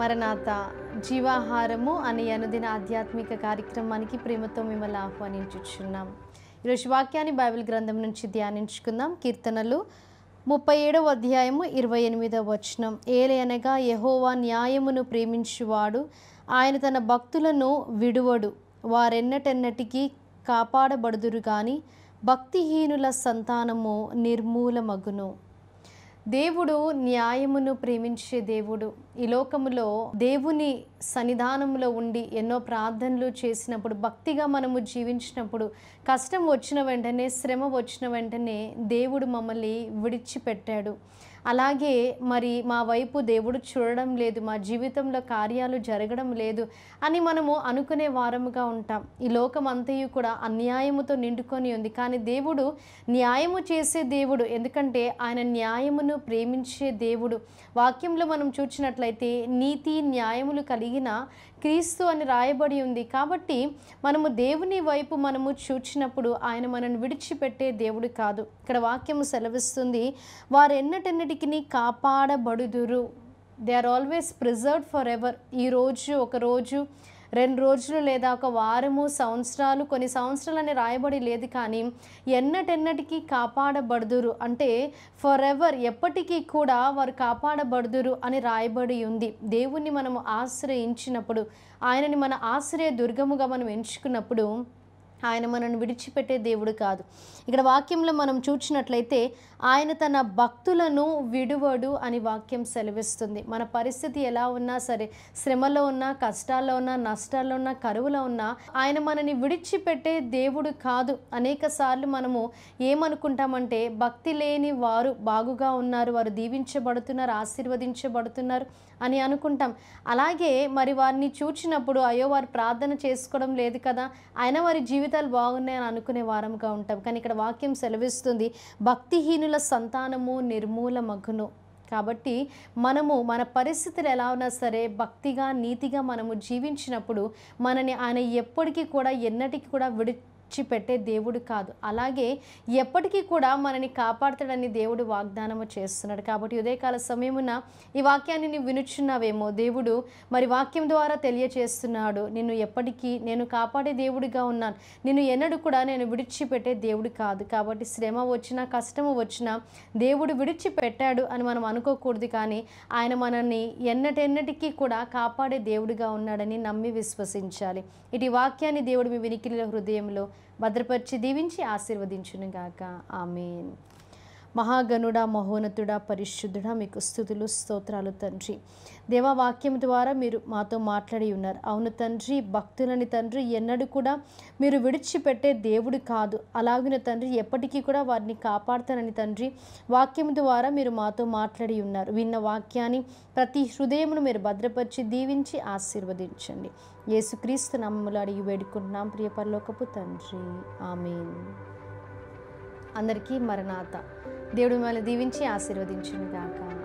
మరణాత జీవాహారము అనే అనుదిన ఆధ్యాత్మిక కార్యక్రమానికి ప్రేమతో మిమ్మల్ని ఆహ్వానించుచున్నాం ఈరోజు వాక్యాన్ని బైబిల్ గ్రంథం నుంచి ధ్యానించుకుందాం కీర్తనలు ముప్పై ఏడవ అధ్యాయము ఇరవై ఎనిమిదవ వచనం ఏలయనగా యహోవా న్యాయమును ప్రేమించువాడు ఆయన తన భక్తులను విడువడు వారెన్నటెన్నటికీ కాపాడబడుదురు కానీ భక్తిహీనుల సంతానము నిర్మూలమగును దేవుడు న్యాయమును ప్రేమించే దేవుడు ఈ లోకములో దేవుని సన్నిధానంలో ఉండి ఎన్నో ప్రార్థనలు చేసినప్పుడు భక్తిగా మనము జీవించినప్పుడు కష్టం వచ్చిన వెంటనే శ్రమ వచ్చిన వెంటనే దేవుడు మమ్మల్ని విడిచిపెట్టాడు అలాగే మరి మా వైపు దేవుడు చూడడం లేదు మా జీవితంలో కార్యాలు జరగడం లేదు అని మనము అనుకునే వారముగా ఉంటాం ఈ లోకం అంతయు కూడా అన్యాయముతో నిండుకొని ఉంది కానీ దేవుడు న్యాయము చేసే దేవుడు ఎందుకంటే ఆయన న్యాయమును ప్రేమించే దేవుడు వాక్యంలో మనం చూచినట్లయితే ఉన్నట్లయితే నీతి న్యాయములు కలిగిన క్రీస్తు అని రాయబడి ఉంది కాబట్టి మనము దేవుని వైపు మనము చూచినప్పుడు ఆయన మనను విడిచిపెట్టే దేవుడు కాదు ఇక్కడ వాక్యము సెలవిస్తుంది వారు ఎన్నటెన్నటికి కాపాడబడుదురు they are always preserved for ever ఈరోజు ఒకరోజు రెండు రోజులు లేదా ఒక వారము సంవత్సరాలు కొన్ని సంవత్సరాలని రాయబడి లేదు కానీ ఎన్నటెన్నటికీ కాపాడబడుదురు అంటే ఫర్ ఎవర్ ఎప్పటికీ కూడా వారు కాపాడబడుదురు అని రాయబడి ఉంది దేవుణ్ణి మనము ఆశ్రయించినప్పుడు ఆయనని మన ఆశ్రయ దుర్గముగా మనం ఎంచుకున్నప్పుడు ఆయన మనను విడిచిపెట్టే దేవుడు కాదు ఇక్కడ వాక్యంలో మనం చూచినట్లయితే ఆయన తన భక్తులను విడువడు అని వాక్యం సెలవిస్తుంది మన పరిస్థితి ఎలా ఉన్నా సరే శ్రమలో ఉన్నా కష్టాల్లో ఉన్నా నష్టాల్లో ఉన్నా కరువులో ఉన్నా ఆయన మనని విడిచిపెట్టే దేవుడు కాదు అనేక సార్లు మనము ఏమనుకుంటామంటే భక్తి లేని వారు బాగుగా ఉన్నారు వారు దీవించబడుతున్నారు ఆశీర్వదించబడుతున్నారు అని అనుకుంటాం అలాగే మరి వారిని చూచినప్పుడు అయ్యో వారు ప్రార్థన చేసుకోవడం లేదు కదా ఆయన వారి జీవితం జీవితాలు బాగున్నాయని అనుకునే వారంగా ఉంటాం కానీ ఇక్కడ వాక్యం సెలవిస్తుంది భక్తిహీనుల సంతానము మగ్గును కాబట్టి మనము మన పరిస్థితులు ఎలా ఉన్నా సరే భక్తిగా నీతిగా మనము జీవించినప్పుడు మనని ఆయన ఎప్పటికీ కూడా ఎన్నటికీ కూడా విడి విడిచిపెట్టే దేవుడు కాదు అలాగే ఎప్పటికీ కూడా మనని కాపాడతాడని దేవుడు వాగ్దానము చేస్తున్నాడు కాబట్టి ఉదయకాల సమయమున ఈ వాక్యాన్ని నువ్వు వినుచున్నావేమో దేవుడు మరి వాక్యం ద్వారా తెలియచేస్తున్నాడు నిన్ను ఎప్పటికీ నేను కాపాడే దేవుడిగా ఉన్నాను నిన్ను ఎన్నడు కూడా నేను విడిచిపెట్టే దేవుడు కాదు కాబట్టి శ్రమ వచ్చినా కష్టము వచ్చినా దేవుడు విడిచిపెట్టాడు అని మనం అనుకోకూడదు కానీ ఆయన మనల్ని ఎన్నటెన్నటికీ కూడా కాపాడే దేవుడిగా ఉన్నాడని నమ్మి విశ్వసించాలి ఇటు వాక్యాన్ని దేవుడు మీ వినికిల హృదయంలో భద్రపరిచి దీవించి ఆశీర్వదించునుగాక ఆమెన్ మహాగణుడ మహోన్నతుడ పరిశుద్ధుడ మీకు స్థుతులు స్తోత్రాలు తండ్రి దేవవాక్యం ద్వారా మీరు మాతో మాట్లాడి ఉన్నారు అవును తండ్రి భక్తులని తండ్రి ఎన్నడూ కూడా మీరు విడిచిపెట్టే దేవుడు కాదు అలాగిన తండ్రి ఎప్పటికీ కూడా వారిని కాపాడతానని తండ్రి వాక్యం ద్వారా మీరు మాతో మాట్లాడి ఉన్నారు విన్న వాక్యాన్ని ప్రతి హృదయమును మీరు భద్రపరిచి దీవించి ఆశీర్వదించండి యేసుక్రీస్తు నమ్మలు అడిగి వేడుకుంటున్నాం ప్రియపరలోకపు తండ్రి ఆమె అందరికీ మరణాత దేవుడు మిమ్మల్ని దీవించి ఆశీర్వదించును గాక